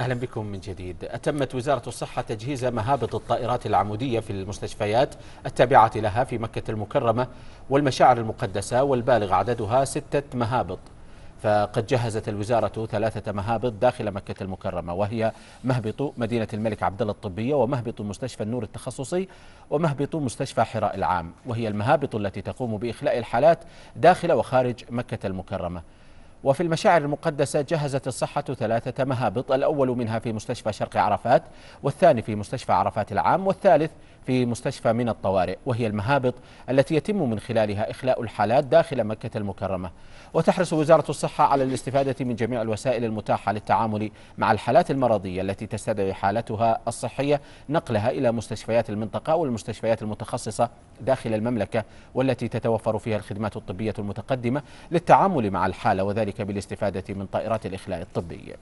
أهلا بكم من جديد أتمت وزارة الصحة تجهيز مهابط الطائرات العمودية في المستشفيات التابعة لها في مكة المكرمة والمشاعر المقدسة والبالغ عددها ستة مهابط فقد جهزت الوزارة ثلاثة مهابط داخل مكة المكرمة وهي مهبط مدينة الملك عبدالله الطبية ومهبط مستشفى النور التخصصي ومهبط مستشفى حراء العام وهي المهابط التي تقوم بإخلاء الحالات داخل وخارج مكة المكرمة وفي المشاعر المقدسة جهزت الصحة ثلاثة مهابط الأول منها في مستشفى شرق عرفات والثاني في مستشفى عرفات العام والثالث في مستشفى من الطوارئ وهي المهابط التي يتم من خلالها إخلاء الحالات داخل مكة المكرمة وتحرص وزارة الصحة على الاستفادة من جميع الوسائل المتاحة للتعامل مع الحالات المرضية التي تستدعي حالتها الصحية نقلها إلى مستشفيات المنطقة والمستشفيات المتخصصة داخل المملكة والتي تتوفر فيها الخدمات الطبية المتقدمة للتعامل مع الحالة وذلك وذلك بالاستفادة من طائرات الإخلاء الطبي